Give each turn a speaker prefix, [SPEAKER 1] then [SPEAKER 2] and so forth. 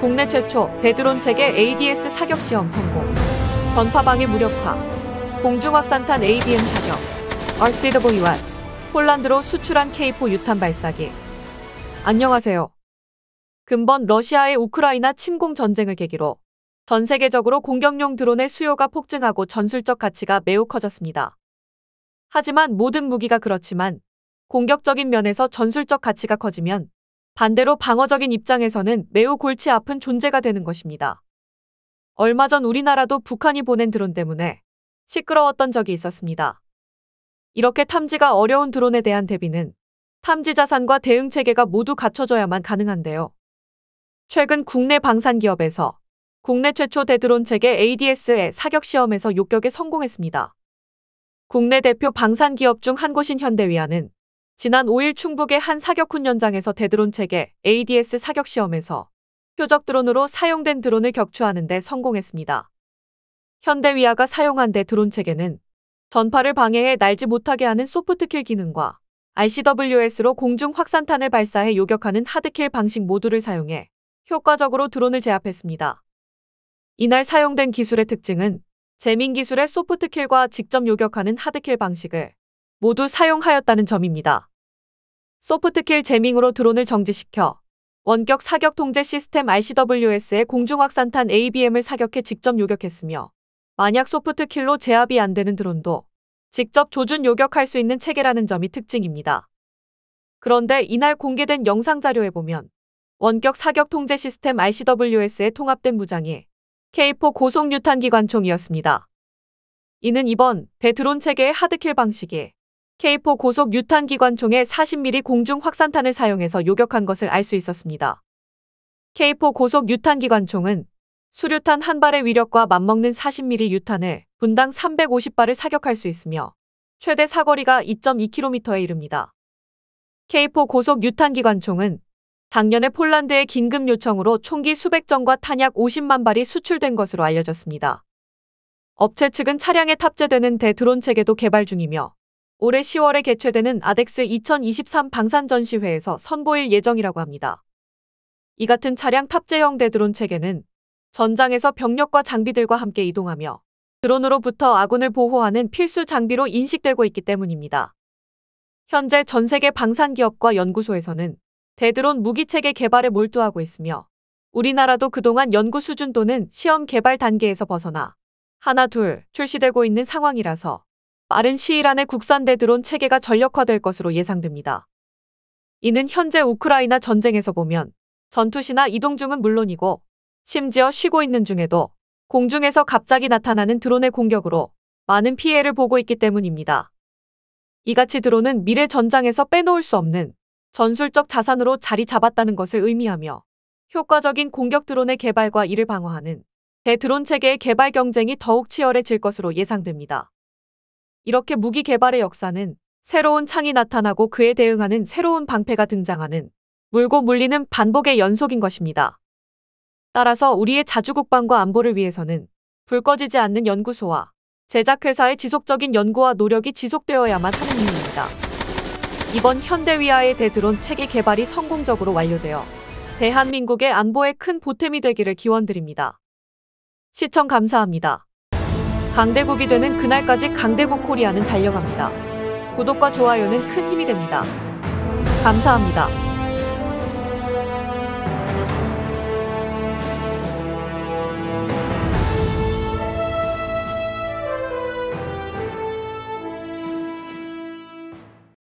[SPEAKER 1] 국내 최초 대드론 체계 ADS 사격 시험 성공. 전파방위 무력화. 공중 확산탄 ABM 사격. RCWS. 폴란드로 수출한 K4 유탄 발사기. 안녕하세요. 근본 러시아의 우크라이나 침공 전쟁을 계기로 전 세계적으로 공격용 드론의 수요가 폭증하고 전술적 가치가 매우 커졌습니다. 하지만 모든 무기가 그렇지만 공격적인 면에서 전술적 가치가 커지면 반대로 방어적인 입장에서는 매우 골치 아픈 존재가 되는 것입니다. 얼마 전 우리나라도 북한이 보낸 드론 때문에 시끄러웠던 적이 있었습니다. 이렇게 탐지가 어려운 드론에 대한 대비는 탐지 자산과 대응 체계가 모두 갖춰져야만 가능한데요. 최근 국내 방산 기업에서 국내 최초 대드론 체계 ADS의 사격 시험에서 욕격에 성공했습니다. 국내 대표 방산 기업 중 한 곳인 현대위안은 지난 5일 충북의 한 사격훈 련장에서 대드론 체계 ADS 사격 시험에서 표적 드론으로 사용된 드론을 격추하는 데 성공했습니다. 현대위아가 사용한 대 드론 체계는 전파를 방해해 날지 못하게 하는 소프트킬 기능과 RCWS로 공중 확산탄을 발사해 요격하는 하드킬 방식 모두를 사용해 효과적으로 드론을 제압했습니다. 이날 사용된 기술의 특징은 재민 기술의 소프트킬과 직접 요격하는 하드킬 방식을 모두 사용하였다는 점입니다. 소프트킬 재밍으로 드론을 정지시켜 원격 사격 통제 시스템 RCWS의 공중 확산탄 ABM을 사격해 직접 요격했으며 만약 소프트킬로 제압이 안 되는 드론도 직접 조준 요격할 수 있는 체계라는 점이 특징입니다. 그런데 이날 공개된 영상 자료에 보면 원격 사격 통제 시스템 r c w s 에 통합된 무장이 K4 고속 유탄기관총이었습니다. 이는 이번 대드론 체계의 하드킬 방식이 K4 고속 유탄기관총의 40mm 공중 확산탄을 사용해서 요격한 것을 알 수 있었습니다. K4 고속 유탄기관총은 수류탄 한 발의 위력과 맞먹는 40mm 유탄을 분당 350발을 사격할 수 있으며 최대 사거리가 2.2km에 이릅니다. K4 고속 유탄기관총은 작년에 폴란드의 긴급 요청으로 총기 수백 정과 탄약 50만 발이 수출된 것으로 알려졌습니다. 업체 측은 차량에 탑재되는 대드론 체계도 개발 중이며 올해 10월에 개최되는 아덱스 2023 방산 전시회에서 선보일 예정이라고 합니다. 이 같은 차량 탑재형 대드론 체계는 전장에서 병력과 장비들과 함께 이동하며 드론으로부터 아군을 보호하는 필수 장비로 인식되고 있기 때문입니다. 현재 전 세계 방산 기업과 연구소에서는 대드론 무기체계 개발에 몰두하고 있으며 우리나라도 그동안 연구 수준 또는 시험 개발 단계에서 벗어나 하나 둘 출시되고 있는 상황이라서 빠른 시일 안에 국산대 드론 체계가 전력화될 것으로 예상됩니다. 이는 현재 우크라이나 전쟁에서 보면 전투시나 이동 중은 물론이고 심지어 쉬고 있는 중에도 공중에서 갑자기 나타나는 드론의 공격으로 많은 피해를 보고 있기 때문입니다. 이같이 드론은 미래 전장에서 빼놓을 수 없는 전술적 자산으로 자리 잡았다는 것을 의미하며 효과적인 공격 드론의 개발과 이를 방어하는 대드론 체계의 개발 경쟁이 더욱 치열해질 것으로 예상됩니다. 이렇게 무기 개발의 역사는 새로운 창이 나타나고 그에 대응하는 새로운 방패가 등장하는 물고 물리는 반복의 연속인 것입니다. 따라서 우리의 자주 국방과 안보를 위해서는 불 꺼지지 않는 연구소와 제작회사의 지속적인 연구와 노력이 지속되어야만 하는 이유입니다. 이번 현대위아의 대드론 체계 개발이 성공적으로 완료되어 대한민국의 안보에 큰 보탬이 되기를 기원드립니다. 시청 감사합니다. 강대국이 되는 그날까지 강대국 코리아는 달려갑니다. 구독과 좋아요는 큰 힘이 됩니다. 감사합니다.